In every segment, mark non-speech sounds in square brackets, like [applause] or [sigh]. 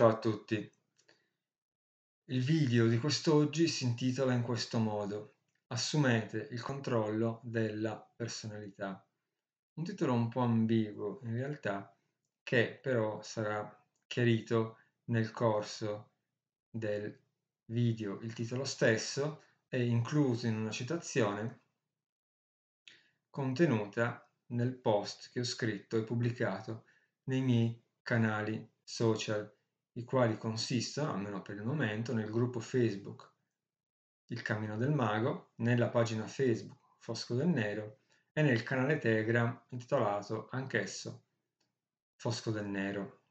Ciao a tutti. Il video di quest'oggi si intitola in questo modo Assumete il controllo della personalità. Un titolo un po' ambiguo in realtà che però sarà chiarito nel corso del video. Il titolo stesso è incluso in una citazione contenuta nel post che ho scritto e pubblicato nei miei canali social i quali consistono, almeno per il momento, nel gruppo Facebook Il Cammino del Mago, nella pagina Facebook Fosco del Nero e nel canale Telegram intitolato anch'esso Fosco del Nero.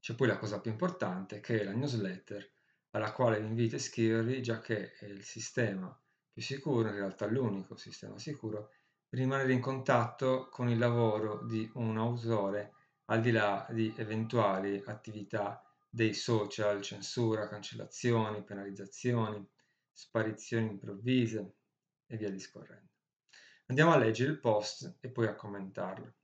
C'è poi la cosa più importante che è la newsletter alla quale vi invito a iscrivervi già che è il sistema più sicuro, in realtà l'unico sistema sicuro, rimanere in contatto con il lavoro di un autore al di là di eventuali attività dei social, censura, cancellazioni, penalizzazioni, sparizioni improvvise e via discorrendo. Andiamo a leggere il post e poi a commentarlo.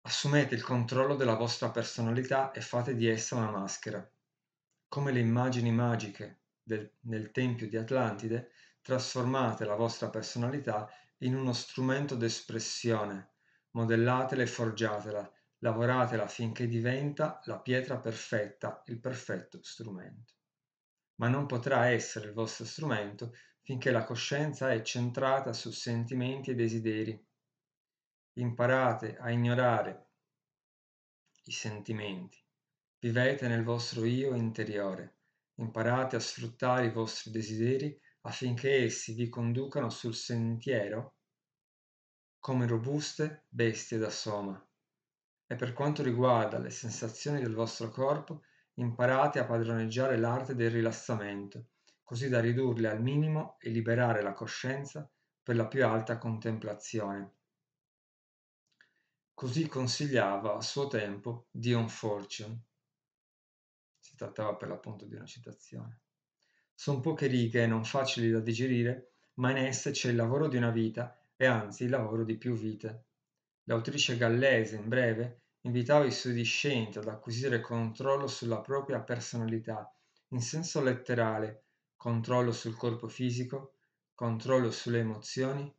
Assumete il controllo della vostra personalità e fate di essa una maschera. Come le immagini magiche del, nel Tempio di Atlantide, trasformate la vostra personalità in uno strumento d'espressione modellatela e forgiatela, lavoratela finché diventa la pietra perfetta, il perfetto strumento. Ma non potrà essere il vostro strumento finché la coscienza è centrata su sentimenti e desideri. Imparate a ignorare i sentimenti, vivete nel vostro io interiore, imparate a sfruttare i vostri desideri affinché essi vi conducano sul sentiero come robuste bestie da soma. E per quanto riguarda le sensazioni del vostro corpo, imparate a padroneggiare l'arte del rilassamento, così da ridurle al minimo e liberare la coscienza per la più alta contemplazione. Così consigliava a suo tempo Dion Fortune. Si trattava per l'appunto di una citazione. Sono poche righe e non facili da digerire, ma in esse c'è il lavoro di una vita e anzi il lavoro di più vite. L'autrice gallese, in breve, invitava i suoi discenti ad acquisire controllo sulla propria personalità, in senso letterale, controllo sul corpo fisico, controllo sulle emozioni,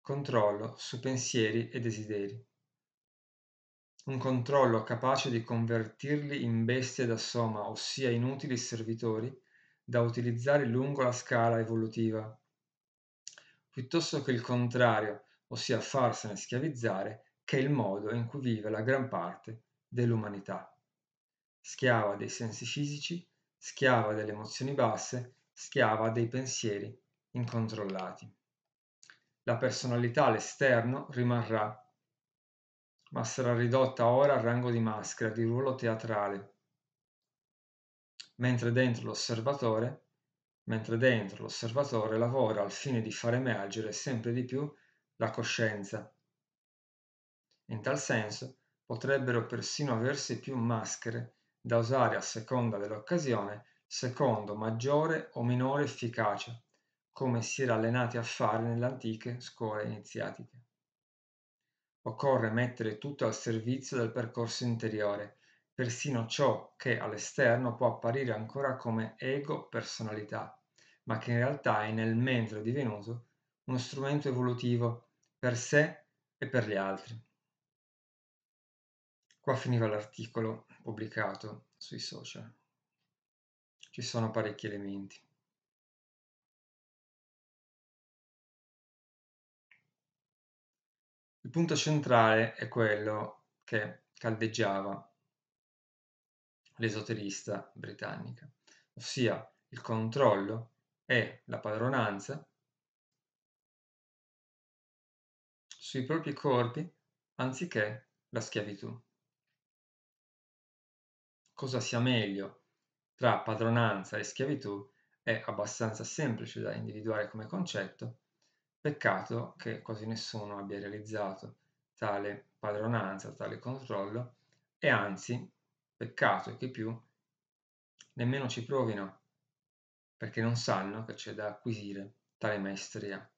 controllo su pensieri e desideri. Un controllo capace di convertirli in bestie da soma, ossia inutili servitori, da utilizzare lungo la scala evolutiva piuttosto che il contrario, ossia farsene schiavizzare, che è il modo in cui vive la gran parte dell'umanità. Schiava dei sensi fisici, schiava delle emozioni basse, schiava dei pensieri incontrollati. La personalità all'esterno rimarrà, ma sarà ridotta ora al rango di maschera, di ruolo teatrale, mentre dentro l'osservatore mentre dentro l'osservatore lavora al fine di far emergere sempre di più la coscienza. In tal senso potrebbero persino aversi più maschere da usare a seconda dell'occasione secondo maggiore o minore efficacia, come si era allenati a fare nelle antiche scuole iniziatiche. Occorre mettere tutto al servizio del percorso interiore, persino ciò che all'esterno può apparire ancora come ego personalità, ma che in realtà è nel mentre divenuto uno strumento evolutivo per sé e per gli altri. Qua finiva l'articolo pubblicato sui social. Ci sono parecchi elementi. Il punto centrale è quello che caldeggiava l'esoterista britannica, ossia il controllo e la padronanza sui propri corpi anziché la schiavitù. Cosa sia meglio tra padronanza e schiavitù è abbastanza semplice da individuare come concetto, peccato che quasi nessuno abbia realizzato tale padronanza, tale controllo e anzi Peccato e che più nemmeno ci provino, perché non sanno che c'è da acquisire tale maestria.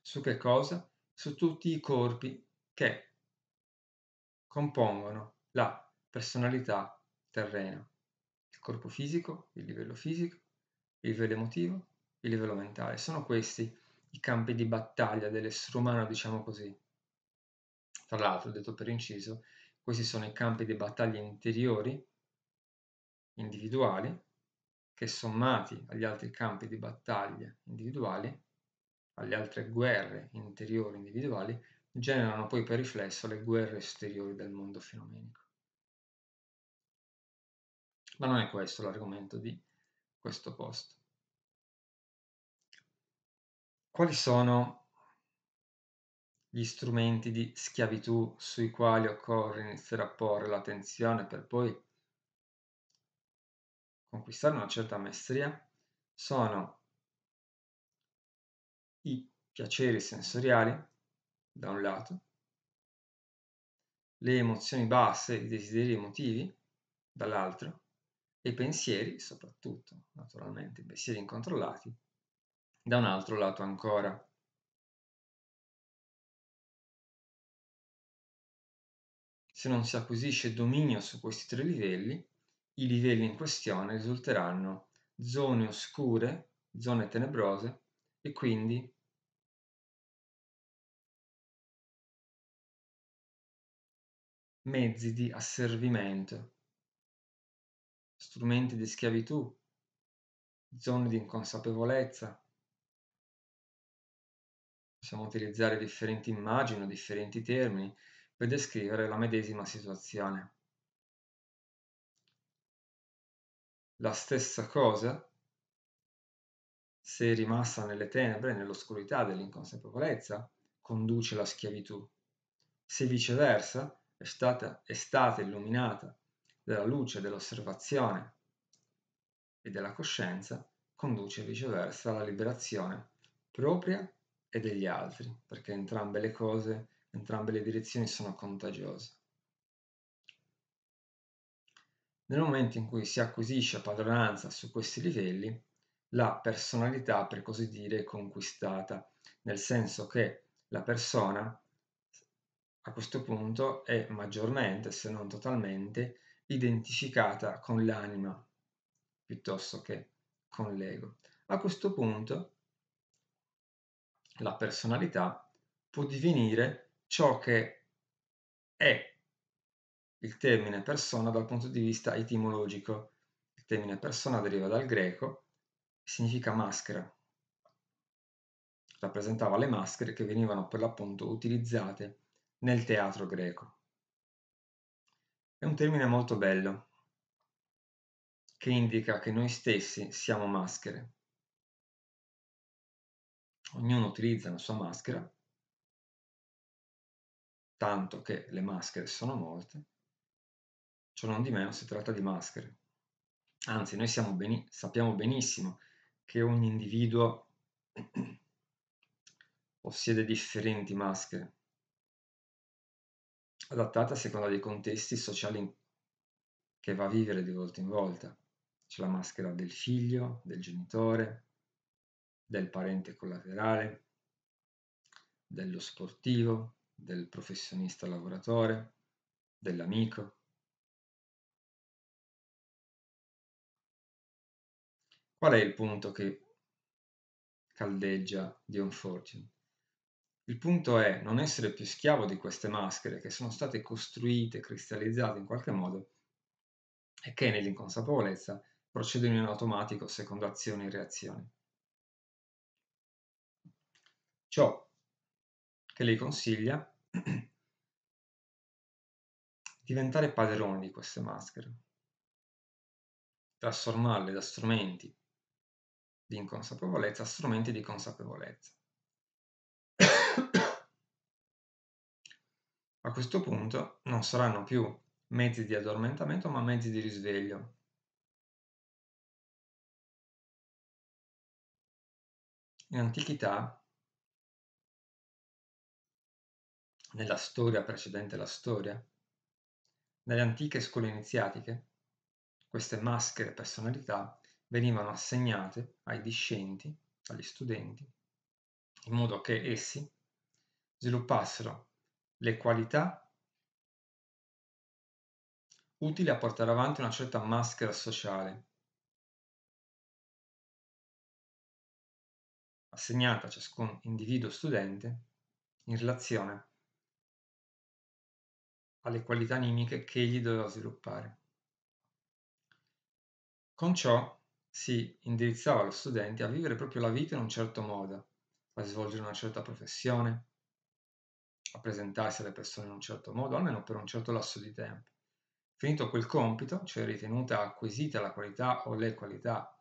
Su che cosa? Su tutti i corpi che compongono la personalità terrena. Il corpo fisico, il livello fisico, il livello emotivo, il livello mentale. Sono questi i campi di battaglia dell'essere umano, diciamo così. Tra l'altro, detto per inciso, questi sono i campi di battaglia interiori, individuali, che sommati agli altri campi di battaglia individuali, alle altre guerre interiori individuali, generano poi per riflesso le guerre esteriori del mondo fenomenico. Ma non è questo l'argomento di questo posto. Quali sono gli strumenti di schiavitù sui quali occorre iniziare a porre l'attenzione per poi conquistare una certa maestria sono i piaceri sensoriali, da un lato, le emozioni basse, i desideri emotivi, dall'altro, e i pensieri, soprattutto, naturalmente, i pensieri incontrollati, da un altro lato ancora. Se non si acquisisce dominio su questi tre livelli, i livelli in questione risulteranno zone oscure, zone tenebrose e quindi mezzi di asservimento, strumenti di schiavitù, zone di inconsapevolezza. Possiamo utilizzare differenti immagini o differenti termini per descrivere la medesima situazione. La stessa cosa, se rimasta nelle tenebre, nell'oscurità dell'inconsapevolezza, conduce alla schiavitù. Se viceversa è stata, è stata illuminata dalla luce dell'osservazione e della coscienza, conduce viceversa alla liberazione propria e degli altri, perché entrambe le cose Entrambe le direzioni sono contagiose. Nel momento in cui si acquisisce padronanza su questi livelli, la personalità, per così dire, è conquistata, nel senso che la persona a questo punto è maggiormente, se non totalmente, identificata con l'anima piuttosto che con l'ego. A questo punto la personalità può divenire ciò che è il termine persona dal punto di vista etimologico. Il termine persona deriva dal greco significa maschera. Rappresentava le maschere che venivano per l'appunto utilizzate nel teatro greco. È un termine molto bello che indica che noi stessi siamo maschere. Ognuno utilizza la sua maschera tanto che le maschere sono morte, ciò non di meno si tratta di maschere. Anzi, noi beni sappiamo benissimo che ogni individuo [clears throat] possiede differenti maschere, adattate a seconda dei contesti sociali che va a vivere di volta in volta. C'è la maschera del figlio, del genitore, del parente collaterale, dello sportivo, del professionista lavoratore, dell'amico. Qual è il punto che caldeggia di Unfortune? Il punto è non essere più schiavo di queste maschere che sono state costruite, cristallizzate in qualche modo e che nell'inconsapevolezza procedono in automatico secondo azioni e reazioni. Ciò che lei consiglia [clears throat] diventare padroni di queste maschere, trasformarle da strumenti di inconsapevolezza a strumenti di consapevolezza. [clears throat] a questo punto non saranno più mezzi di addormentamento ma mezzi di risveglio. In antichità nella storia precedente la storia, nelle antiche scuole iniziatiche, queste maschere personalità venivano assegnate ai discenti, agli studenti, in modo che essi sviluppassero le qualità utili a portare avanti una certa maschera sociale, assegnata a ciascun individuo studente in relazione a alle qualità animiche che egli doveva sviluppare. Con ciò si indirizzava lo studente a vivere proprio la vita in un certo modo, a svolgere una certa professione, a presentarsi alle persone in un certo modo, almeno per un certo lasso di tempo. Finito quel compito, cioè ritenuta acquisita la qualità o le qualità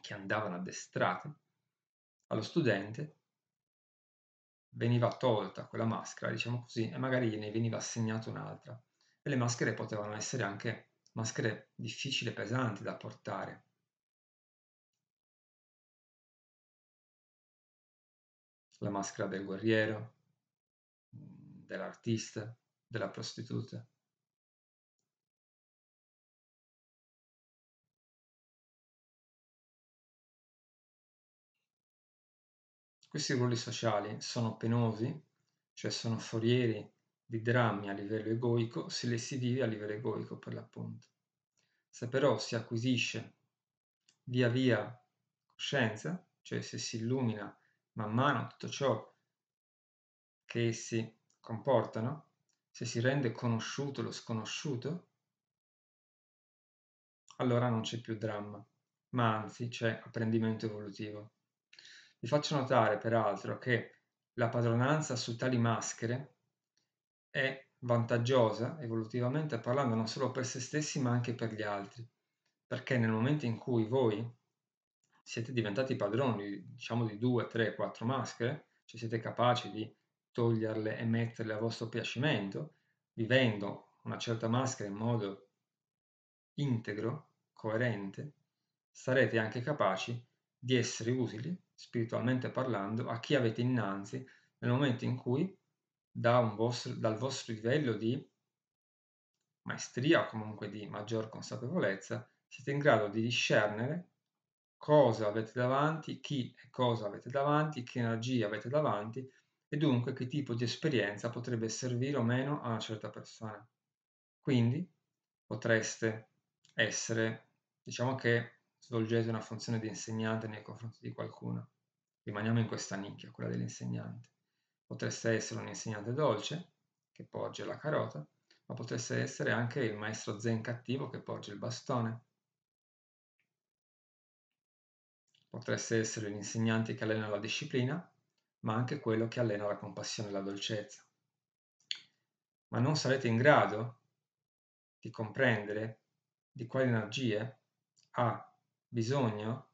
che andavano addestrate, allo studente veniva tolta quella maschera, diciamo così, e magari ne veniva assegnata un'altra. E le maschere potevano essere anche maschere difficili e pesanti da portare. La maschera del guerriero, mm, dell'artista, della prostituta. Questi ruoli sociali sono penosi, cioè sono forieri di drammi a livello egoico se li si vive a livello egoico per l'appunto. Se però si acquisisce via via coscienza, cioè se si illumina man mano tutto ciò che essi comportano, se si rende conosciuto lo sconosciuto, allora non c'è più dramma, ma anzi c'è apprendimento evolutivo. Vi faccio notare peraltro che la padronanza su tali maschere è vantaggiosa evolutivamente parlando non solo per se stessi ma anche per gli altri, perché nel momento in cui voi siete diventati padroni, diciamo di 2, 3, 4 maschere, cioè siete capaci di toglierle e metterle a vostro piacimento, vivendo una certa maschera in modo integro, coerente, sarete anche capaci di essere utili spiritualmente parlando, a chi avete innanzi nel momento in cui da vostro, dal vostro livello di maestria o comunque di maggior consapevolezza siete in grado di discernere cosa avete davanti, chi e cosa avete davanti, che energia avete davanti e dunque che tipo di esperienza potrebbe servire o meno a una certa persona. Quindi potreste essere, diciamo che svolgete una funzione di insegnante nei confronti di qualcuno. Rimaniamo in questa nicchia, quella dell'insegnante. Potreste essere un insegnante dolce, che porge la carota, ma potreste essere anche il maestro zen cattivo che porge il bastone. Potreste essere l'insegnante che allena la disciplina, ma anche quello che allena la compassione e la dolcezza. Ma non sarete in grado di comprendere di quali energie ha bisogna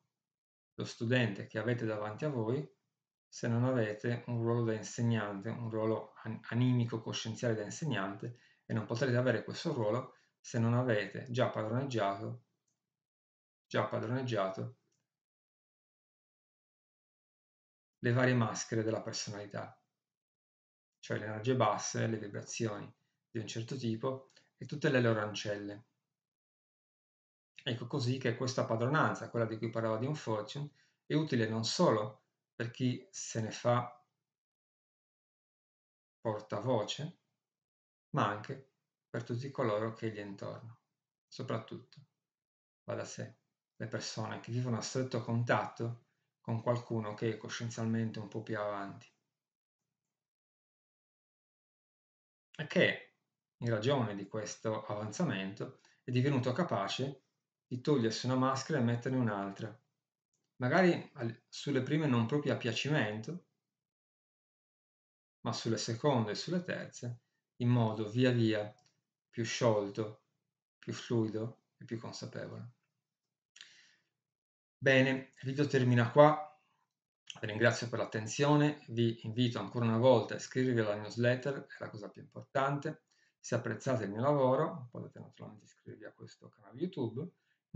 lo studente che avete davanti a voi se non avete un ruolo da insegnante, un ruolo animico, coscienziale da insegnante e non potrete avere questo ruolo se non avete già padroneggiato, già padroneggiato le varie maschere della personalità, cioè le energie basse, le vibrazioni di un certo tipo e tutte le loro ancelle. Ecco così che questa padronanza, quella di cui parlava di un fortune, è utile non solo per chi se ne fa portavoce, ma anche per tutti coloro che gli intorno, soprattutto, va da sé, le persone che vivono a stretto contatto con qualcuno che è coscienzialmente un po' più avanti. E che, in ragione di questo avanzamento, è divenuto capace di di togliersi una maschera e metterne un'altra, magari sulle prime non proprio a piacimento, ma sulle seconde e sulle terze, in modo via via più sciolto, più fluido e più consapevole. Bene, il video termina qua. Vi ringrazio per l'attenzione, vi invito ancora una volta a iscrivervi alla newsletter, è la cosa più importante. Se apprezzate il mio lavoro potete naturalmente iscrivervi a questo canale YouTube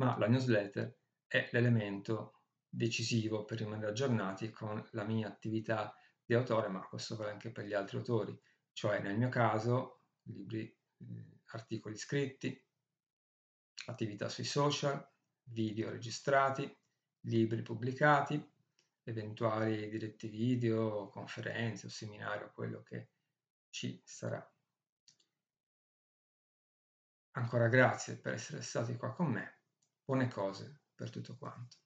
ma la newsletter è l'elemento decisivo per rimanere aggiornati con la mia attività di autore, ma questo vale anche per gli altri autori, cioè nel mio caso libri, articoli scritti, attività sui social, video registrati, libri pubblicati, eventuali diretti video, conferenze o seminari o quello che ci sarà. Ancora grazie per essere stati qua con me buone cose per tutto quanto.